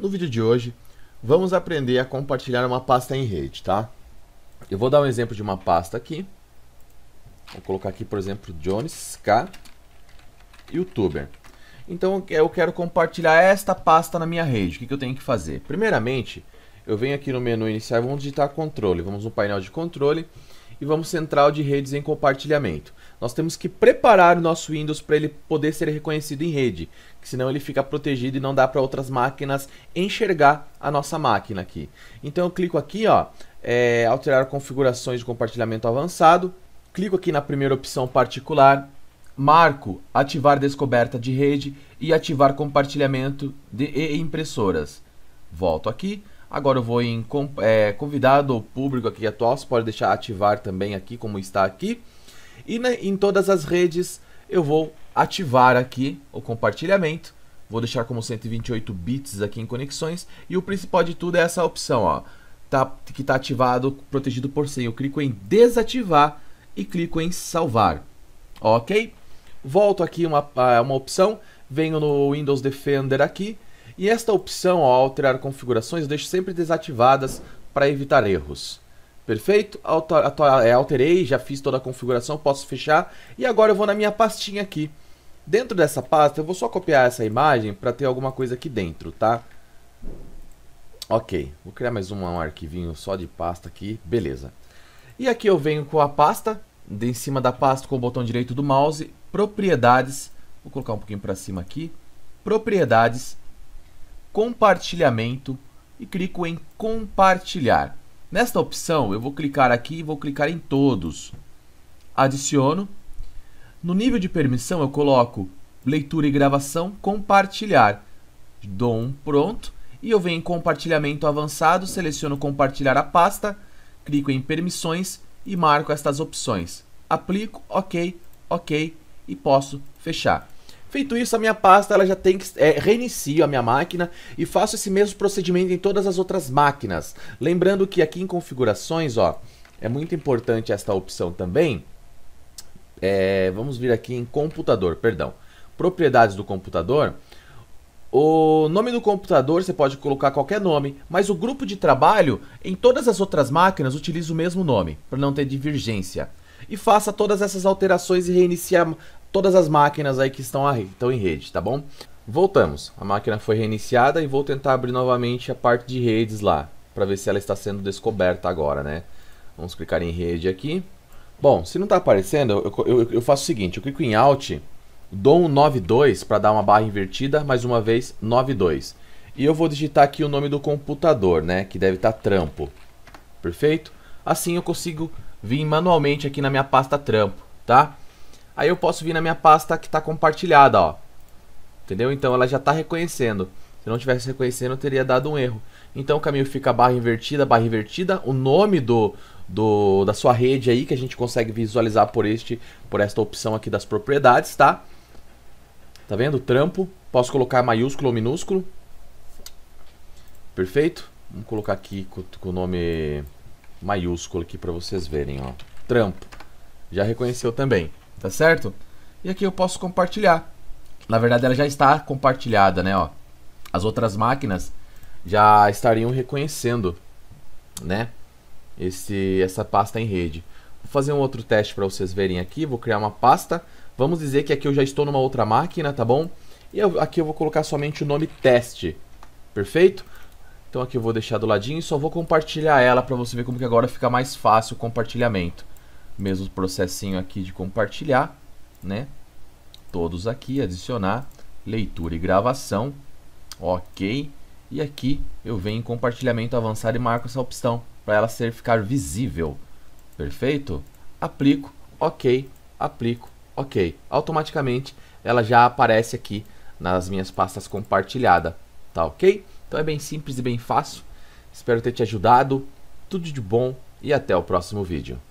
No vídeo de hoje, vamos aprender a compartilhar uma pasta em rede, tá? Eu vou dar um exemplo de uma pasta aqui. Vou colocar aqui, por exemplo, Jones K YouTuber. Então, eu quero compartilhar esta pasta na minha rede. O que, eu tenho que fazer? Primeiramente, eu venho aqui no menu inicial e vamos digitar controle. Vamos no painel de controle e vamos central de redes em compartilhamento nós temos que preparar o nosso Windows para ele poder ser reconhecido em rede, que senão ele fica protegido e não dá para outras máquinas enxergar a nossa máquina aqui. Então eu clico aqui, ó, é, alterar configurações de compartilhamento avançado, clico aqui na primeira opção particular, marco ativar descoberta de rede e ativar compartilhamento de e impressoras. Volto aqui, agora eu vou em é, convidado ou público aqui atual, você pode deixar ativar também aqui como está aqui. E na, né, em todas as redes eu vou ativar aqui o compartilhamento. Vou deixar como 128 bits aqui em conexões. E o principal de tudo é essa opção, ó. Tá, que está ativado, protegido por senha. Eu clico em desativar e clico em salvar. Ok? Volto aqui uma, uma opção. Venho no Windows Defender aqui. E esta opção, ó, alterar configurações, eu deixo sempre desativadas para evitar erros. Perfeito? Alter, é, alterei, já fiz toda a configuração, posso fechar. E agora eu vou na minha pastinha aqui. Dentro dessa pasta, eu vou só copiar essa imagem para ter alguma coisa aqui dentro, tá? Ok, vou criar mais um, um arquivinho só de pasta aqui, beleza. E aqui eu venho com a pasta, de em cima da pasta com o botão direito do mouse, propriedades, vou colocar um pouquinho para cima aqui, propriedades, compartilhamento e clico em compartilhar. Nesta opção, eu vou clicar aqui e vou clicar em todos. Adiciono. No nível de permissão, eu coloco leitura e gravação, compartilhar. Dou um pronto e eu venho em compartilhamento avançado, seleciono compartilhar a pasta, clico em permissões e marco estas opções. Aplico, ok, ok e posso fechar. Feito isso, a minha pasta ela já tem que é, reinicio a minha máquina e faço esse mesmo procedimento em todas as outras máquinas. Lembrando que aqui em configurações, ó, é muito importante esta opção também. É, vamos vir aqui em computador, perdão, propriedades do computador. O nome do computador você pode colocar qualquer nome, mas o grupo de trabalho em todas as outras máquinas utiliza o mesmo nome, para não ter divergência. E faça todas essas alterações e reinicie a, todas as máquinas aí que estão, aí, estão em rede, tá bom? Voltamos, a máquina foi reiniciada e vou tentar abrir novamente a parte de redes lá, para ver se ela está sendo descoberta agora, né? Vamos clicar em rede aqui. Bom, se não está aparecendo, eu, eu, eu, faço o seguinte, eu clico em Alt, dou um 92 para dar uma barra invertida, mais uma vez 92. E eu vou digitar aqui o nome do computador, né, que deve estar tá trampo. Perfeito? Assim eu consigo vir manualmente aqui na minha pasta trampo, tá? Aí eu posso vir na minha pasta que está compartilhada, ó. Entendeu? Então ela já está reconhecendo. Se não tivesse reconhecendo, teria dado um erro. Então o caminho fica barra invertida, barra invertida, o nome do, do da sua rede aí que a gente consegue visualizar por este por esta opção aqui das propriedades, tá? Tá vendo? Trampo, posso colocar maiúsculo ou minúsculo. Perfeito? Vamos colocar aqui com, com o nome maiúsculo aqui para vocês verem, ó. Trampo. Já reconheceu também tá certo? E aqui eu posso compartilhar. Na verdade, ela já está compartilhada, né? Ó, as outras máquinas já estariam reconhecendo, né? Esse, essa pasta em rede. Vou fazer um outro teste para vocês verem aqui. Vou criar uma pasta. Vamos dizer que aqui eu já estou numa outra máquina, tá bom? E eu, aqui eu vou colocar somente o nome teste. Perfeito? Então aqui eu vou deixar do ladinho e só vou compartilhar ela para você ver como que agora fica mais fácil o compartilhamento mesmo processinho aqui de compartilhar, né? Todos aqui, adicionar, leitura e gravação, ok. E aqui eu venho em compartilhamento avançado e marco essa opção para ela ser, ficar visível, perfeito? Aplico, ok, aplico, ok. Automaticamente ela já aparece aqui nas minhas pastas compartilhada, tá ok? Então é bem simples e bem fácil. Espero ter te ajudado. Tudo de bom e até o próximo vídeo.